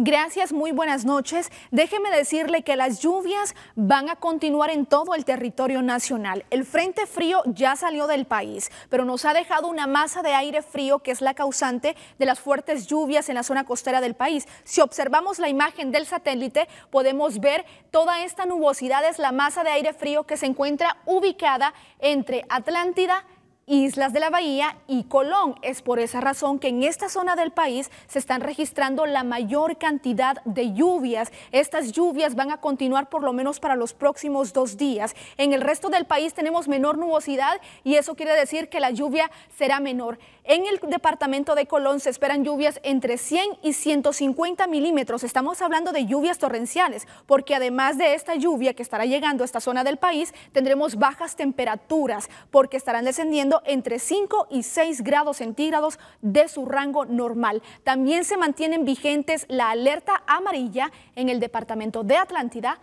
Gracias, muy buenas noches. Déjeme decirle que las lluvias van a continuar en todo el territorio nacional. El Frente Frío ya salió del país, pero nos ha dejado una masa de aire frío que es la causante de las fuertes lluvias en la zona costera del país. Si observamos la imagen del satélite, podemos ver toda esta nubosidad es la masa de aire frío que se encuentra ubicada entre Atlántida y Islas de la Bahía y Colón. Es por esa razón que en esta zona del país se están registrando la mayor cantidad de lluvias. Estas lluvias van a continuar por lo menos para los próximos dos días. En el resto del país tenemos menor nubosidad y eso quiere decir que la lluvia será menor. En el departamento de Colón se esperan lluvias entre 100 y 150 milímetros. Estamos hablando de lluvias torrenciales porque además de esta lluvia que estará llegando a esta zona del país, tendremos bajas temperaturas porque estarán descendiendo entre 5 y 6 grados centígrados de su rango normal. También se mantienen vigentes la alerta amarilla en el departamento de Atlántida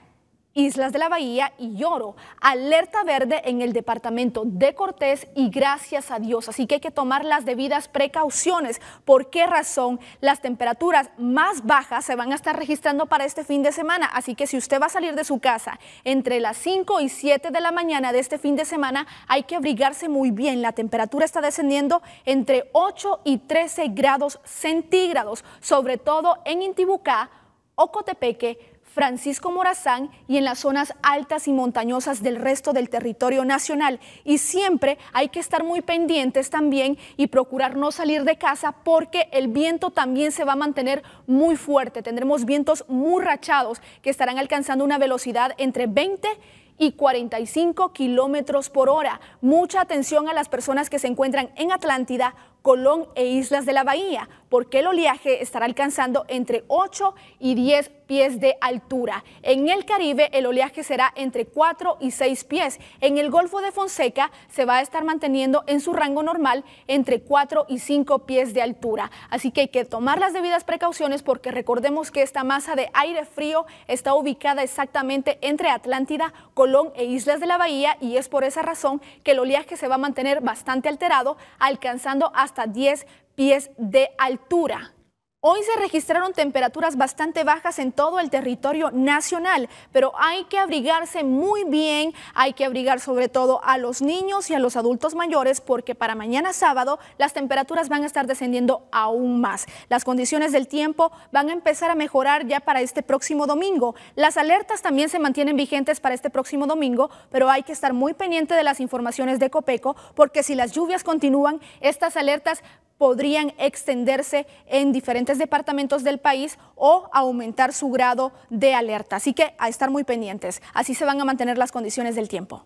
Islas de la Bahía y Lloro. Alerta verde en el departamento de Cortés y gracias a Dios. Así que hay que tomar las debidas precauciones. ¿Por qué razón? Las temperaturas más bajas se van a estar registrando para este fin de semana. Así que si usted va a salir de su casa entre las 5 y 7 de la mañana de este fin de semana, hay que abrigarse muy bien. La temperatura está descendiendo entre 8 y 13 grados centígrados, sobre todo en Intibucá, Ocotepeque, Francisco Morazán y en las zonas altas y montañosas del resto del territorio nacional. Y siempre hay que estar muy pendientes también y procurar no salir de casa porque el viento también se va a mantener muy fuerte. Tendremos vientos muy rachados que estarán alcanzando una velocidad entre 20 y 45 kilómetros por hora. Mucha atención a las personas que se encuentran en Atlántida, Colón e Islas de la Bahía, porque el oleaje estará alcanzando entre 8 y 10 pies de altura. En el Caribe el oleaje será entre 4 y 6 pies. En el Golfo de Fonseca se va a estar manteniendo en su rango normal entre 4 y 5 pies de altura. Así que hay que tomar las debidas precauciones porque recordemos que esta masa de aire frío está ubicada exactamente entre Atlántida, Colón e Islas de la Bahía y es por esa razón que el oleaje se va a mantener bastante alterado, alcanzando hasta hasta 10 pies de altura. Hoy se registraron temperaturas bastante bajas en todo el territorio nacional, pero hay que abrigarse muy bien, hay que abrigar sobre todo a los niños y a los adultos mayores porque para mañana sábado las temperaturas van a estar descendiendo aún más. Las condiciones del tiempo van a empezar a mejorar ya para este próximo domingo. Las alertas también se mantienen vigentes para este próximo domingo, pero hay que estar muy pendiente de las informaciones de Copeco porque si las lluvias continúan, estas alertas podrían extenderse en diferentes departamentos del país o aumentar su grado de alerta. Así que a estar muy pendientes. Así se van a mantener las condiciones del tiempo.